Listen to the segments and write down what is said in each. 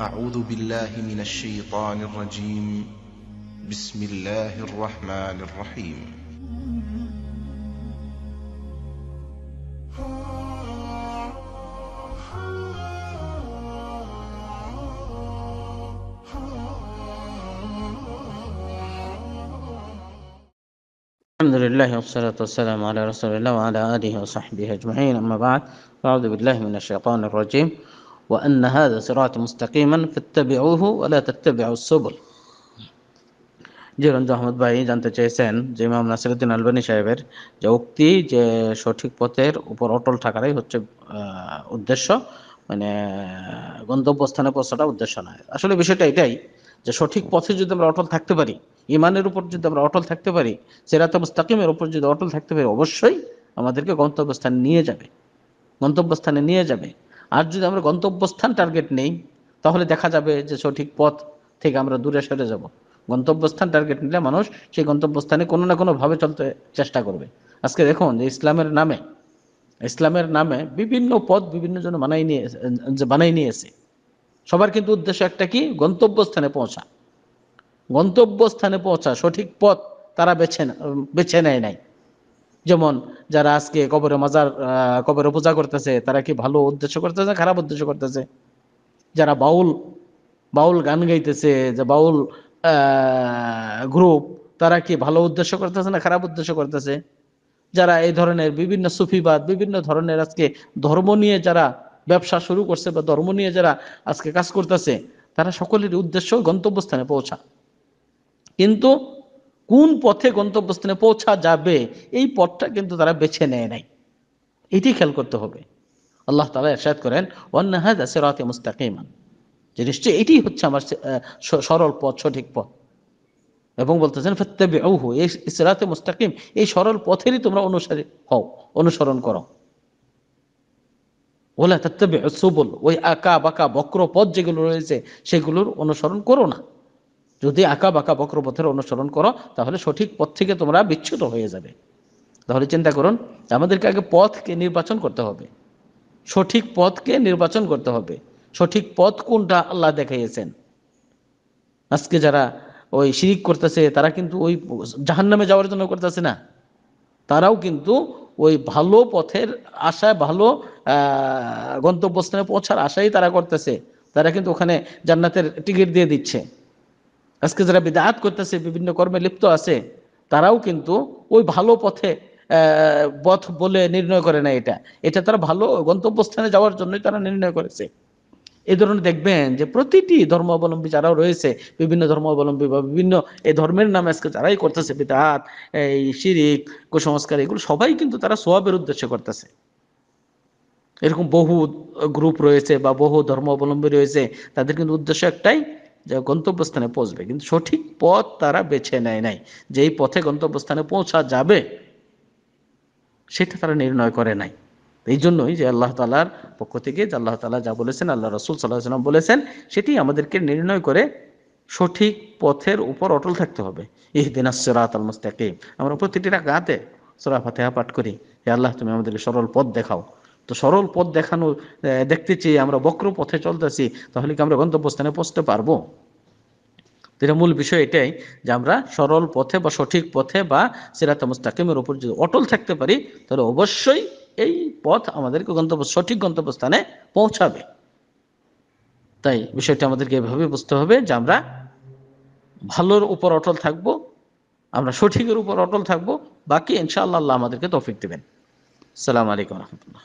أعوذ بالله من الشيطان الرجيم بسم الله الرحمن الرحيم الحمد لله والصلاة والسلام على رسول الله وعلى آله وصحبه أجمعين أما بعد فأعوذ بالله من الشيطان الرجيم وأن هذا صراط مستقيما فاتبعوه ولا تتبعوا السبل জিরঞ্জ আহমদ ভাই জানতে চেয়েছেন যে ইমাম নাসিরুদ্দিন আলবানী সাহেবের যে উক্তি যে সঠিক পথের উপর অটল থাকারাই হচ্ছে উদ্দেশ্য মানে গন্তব্যস্থানে পৌঁছাটা উদ্দেশ্য নয় আসলে বিষয়টা এটাই যে সঠিক পথে যদি আমরা অটল থাকতে পারি ইমানের উপর যদি আমরা অটল থাকতে পারি সেরাত মুস্তাকিমের উপর যদি অটল থাকতে পারি অবশ্যই আমাদেরকে গন্তব্যস্থানে নিয়ে যাবে গন্তব্যস্থানে নিয়ে যাবে আর যদি আমরা গন্তব্যস্থান টার্গেট নেই তাহলে দেখা যাবে যে সঠিক পথ থেকে আমরা দূরে সরে যাব গন্তব্যস্থান টার্গেট নিলে মানুষ সেই গন্তব্যস্থানে কোনো না কোনোভাবে চলতে চেষ্টা করবে আজকে দেখুন যে ইসলামের নামে ইসলামের নামে বিভিন্ন পথ বিভিন্ন জন বানাই নিয়ে বানাই নিয়েছে সবার কিন্তু উদ্দেশ্য একটা কি গন্তব্যস্থানে পৌঁছা গন্তব্যস্থানে পৌঁছা সঠিক পথ তারা বেছে বেছে নেয় নাই যেমন যারা আজকে কবরে মাজার কবরে পূজা করতেছে তারা কি ভালো উদ্দেশ্য করতেছে খারাপ উদ্দেশ্য করতেছে যারা বাউল বাউল গান গাইতেছে যে বাউল গ্রুপ তারা কি ভালো উদ্দেশ্য করতেছে না খারাপ উদ্দেশ্য করতেছে যারা এই ধরনের বিভিন্ন সুফিবাদ বিভিন্ন ধরনের আজকে ধর্ম নিয়ে যারা ব্যবসা শুরু করছে বা ধর্ম নিয়ে যারা আজকে কাজ করতেছে তারা সকলের উদ্দেশ্য গন্তব্যস্থানে পৌঁছা কিন্তু কোন পথে গন্তব্যস্থানে পৌঁছা যাবে এই পথটা কিন্তু তারা বেছে নেয় নাই এটি খেয়াল করতে হবে আল্লাহ তালা এরশাদ করেন ওয়ান্নাহাজ সেরাতে মুস্তাকিমান যে নিশ্চয় এটি হচ্ছে আমার সরল পথ সঠিক পথ এবং বলতেছেন ইসরাতে এই সেরাতে মুস্তাকিম এই সরল পথেরই তোমরা অনুসারী হও অনুসরণ করো ওলা তাত্তাবি সুবল ওই আঁকা বাঁকা বক্র পথ যেগুলো রয়েছে সেগুলোর অনুসরণ করো না যদি আঁকা বাঁকা বক্রপথের অনুসরণ করো তাহলে সঠিক পথ থেকে তোমরা বিচ্ছুত হয়ে যাবে তাহলে চিন্তা করুন আমাদেরকে আগে পথকে নির্বাচন করতে হবে সঠিক পথকে নির্বাচন করতে হবে সঠিক পথ কোনটা আল্লাহ দেখাইয়েছেন আজকে যারা ওই শিরিক করতেছে তারা কিন্তু ওই জাহান্নামে যাওয়ার জন্য করতেছে না তারাও কিন্তু ওই ভালো পথের আশায় ভালো গন্তব্যস্থানে পৌঁছার আশাই তারা করতেছে তারা কিন্তু ওখানে জান্নাতের টিকিট দিয়ে দিচ্ছে আজকে যারা বিদায়াত করতেছে বিভিন্ন কর্মে লিপ্ত আছে তারাও কিন্তু ওই ভালো পথে পথ বলে নির্ণয় করে না এটা এটা তারা ভালো গন্তব্যস্থানে যাওয়ার জন্যই তারা নির্ণয় করেছে এ ধরনের দেখবেন যে প্রতিটি ধর্মাবলম্বী যারাও রয়েছে বিভিন্ন ধর্মাবলম্বী বা বিভিন্ন এই ধর্মের নামে আজকে যারাই করতেছে বিদাত এই শিরিক কুসংস্কার এগুলো সবাই কিন্তু তারা স্বভাবের উদ্দেশ্যে করতেছে এরকম বহু গ্রুপ রয়েছে বা বহু ধর্মাবলম্বী রয়েছে তাদের কিন্তু উদ্দেশ্য একটাই গন্তব্যস্থানে পৌঁছবে কিন্তু সঠিক পথ তারা বেছে নেয় নাই যেই পথে গন্তব্যস্থানে পৌঁছা যাবে সেটা তারা নির্ণয় করে নাই এই জন্যই যে আল্লাহ তালার পক্ষ থেকে যে আল্লাহ তালা যা বলেছেন আল্লাহ রসুল সাল্লাহ সাল্লাম বলেছেন সেটি আমাদেরকে নির্ণয় করে সঠিক পথের উপর অটল থাকতে হবে ইহদিন আসরাত আল মুস্তাকিম আমরা প্রতিটি রাকাতে সোরা পাঠ করি হে আল্লাহ তুমি আমাদেরকে সরল পথ দেখাও তো সরল পথ দেখানো দেখতে চেয়ে আমরা বক্র পথে চলতেছি তাহলে কি আমরা গন্তব্যস্থানে পৌঁছতে পারবো এটা মূল বিষয় এটাই যে আমরা সরল পথে বা সঠিক পথে বা সেরাত মুস্তাকিমের উপর যদি অটল থাকতে পারি তাহলে অবশ্যই এই পথ আমাদেরকে গন্তব্য সঠিক গন্তব্যস্থানে পৌঁছাবে তাই বিষয়টা আমাদেরকে এভাবে বুঝতে হবে যে আমরা ভালোর উপর অটল থাকব আমরা সঠিকের উপর অটল থাকব বাকি ইনশাআল্লাহ আল্লাহ আমাদেরকে তৌফিক দেবেন সালাম আলাইকুম রহমতুল্লাহ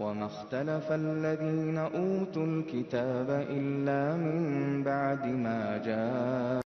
وما اختلف الذين أوتوا الكتاب إلا من بعد ما جَاءَ